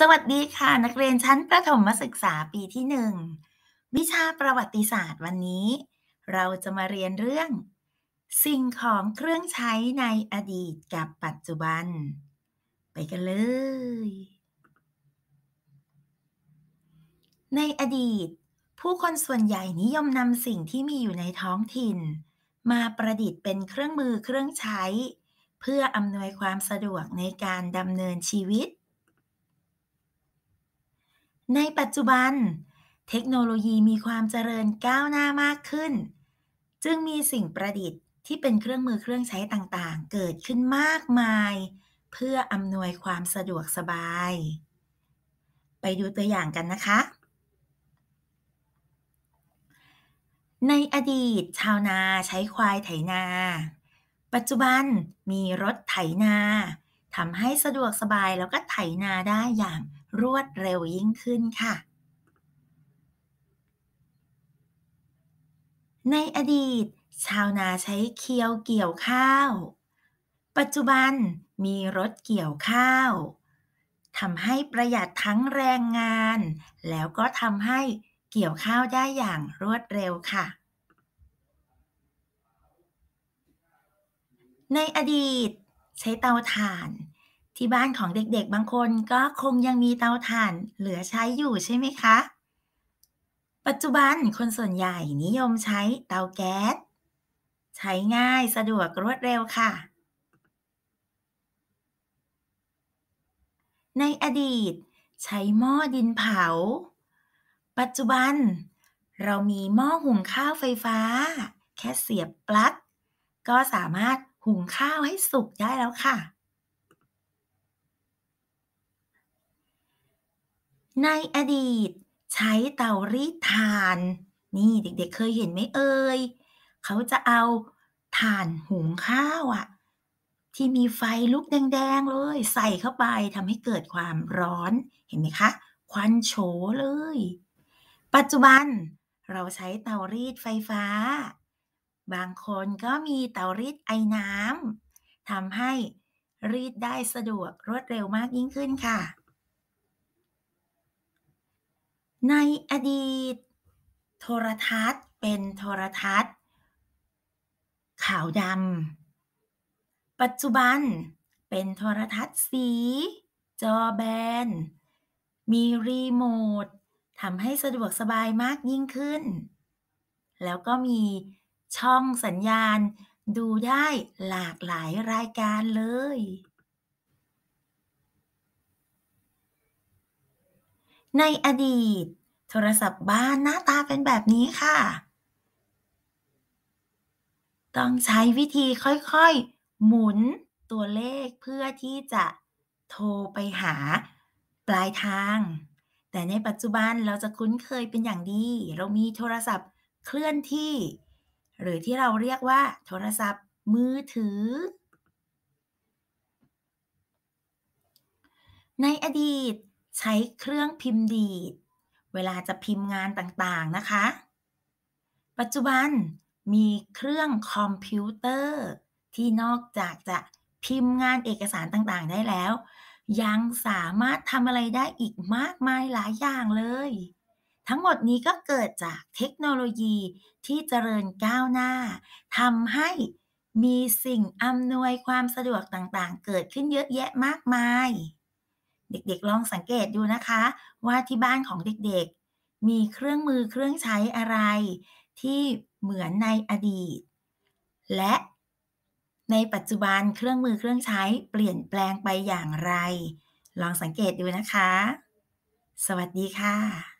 สวัสดีค่ะ นักเรียนชั้นประถมศึกษาปีที่หนึ่งวิชาประวัติศาสตร์วันนี้ เราจะมาเรียนเรื่อง สิ่งของเครื่องใช้ในอดีตกับปัจจุบัน ไปกันเลย ในอดีต ผู้คนส่วนใหญ่นิยมนำสิ่งที่มีอยู่ในท้องถิ่น มาประดิษฐ์เป็นเครื่องมือเครื่องใช้ เพื่ออำนวยความสะดวกในการดำเนินชีวิตในปัจจุบัน เทคโนโลยีมีความเจริญก้าวหน้ามากขึ้น จึงมีสิ่งประดิษฐ์ที่เป็นเครื่องมือเครื่องใช้ต่างๆ เกิดขึ้นมากมาย เพื่ออำนวยความสะดวกสบาย ไปดูตัวอย่างกันนะคะ ในอดีตชาวนาใช้ควายไถนาปัจจุบันมีรถไถนาทำให้สะดวกสบายแล้วก็ไถนาได้อย่างรวดเร็วยิ่งขึ้นค่ะ ในอดีต ชาวนาใช้เคียวเกี่ยวข้าว ปัจจุบันมีรถเกี่ยวข้าวทำให้ประหยัดทั้งแรงงาน แล้วก็ทำให้เกี่ยวข้าวได้อย่างรวดเร็วค่ะ ในอดีต ใช้เตาถ่านที่บ้านของเด็กๆบางคนก็คงยังมีเตาถ่านเหลือใช้อยู่ใช่ไหมคะ ปัจจุบันคนส่วนใหญ่นิยมใช้เตาแก๊ส ใช้ง่ายสะดวกรวดเร็วค่ะ ในอดีต ใช้หม้อดินเผา ปัจจุบัน เรามีหม้อหุงข้าวไฟฟ้า แค่เสียบปลั๊กก็สามารถหุงข้าวให้สุกได้แล้วค่ะในอดีตใช้เตารีดถ่าน นี่เด็ก ๆเเคยเห็นไหมเอ่ยเขาจะเอาถ่านหุงข้าวอะ่ะ ที่มีไฟลุกแดงๆเลย ใส่เข้าไปทำให้เกิดความร้อนเห็นไหมคะ ควันโฉเลย ปัจจุบันเราใช้เตารีดไฟฟ้า บางคนก็มีเตารีดไอน้ำทำให้รีดได้สะดวกรวดเร็วมากยิ่งขึ้นค่ะในอดีต โทรทัศน์เป็นโทรทัศน์ขาวดำ ปัจจุบันเป็นโทรทัศน์สี จอแบน มีรีโมททำให้สะดวกสบายมากยิ่งขึ้น แล้วก็มีช่องสัญญาณดูได้หลากหลายรายการเลยในอดีต โทรศัพท์บ้านหน้าตาเป็นแบบนี้ค่ะ ต้องใช้วิธีค่อยๆ หมุนตัวเลขเพื่อที่จะโทรไปหาปลายทาง แต่ในปัจจุบันเราจะคุ้นเคยเป็นอย่างดี เรามีโทรศัพท์เคลื่อนที่ หรือที่เราเรียกว่า โทรศัพท์มือ ถือ ในอดีตใช้เครื่องพิมพ์ดีด เวลาจะพิมพ์งานต่างๆนะคะ ปัจจุบันมีเครื่องคอมพิวเตอร์ ที่นอกจากจะพิมพ์งานเอกสารต่างๆได้แล้ว ยังสามารถทำอะไรได้อีกมากมายหลายอย่างเลย ทั้งหมดนี้ก็เกิดจากเทคโนโลยีที่เจริญก้าวหน้าทำให้มีสิ่งอำนวยความสะดวกต่างๆ เกิดขึ้นเยอะแยะมากมายเด็กๆ ลองสังเกตดูนะคะว่าที่บ้านของเด็กๆ มีเครื่องมือเครื่องใช้อะไร ที่เหมือนในอดีต และในปัจจุบันเครื่องมือเครื่องใช้เปลี่ยนแปลงไปอย่างไร ลองสังเกตดูนะคะ สวัสดีค่ะ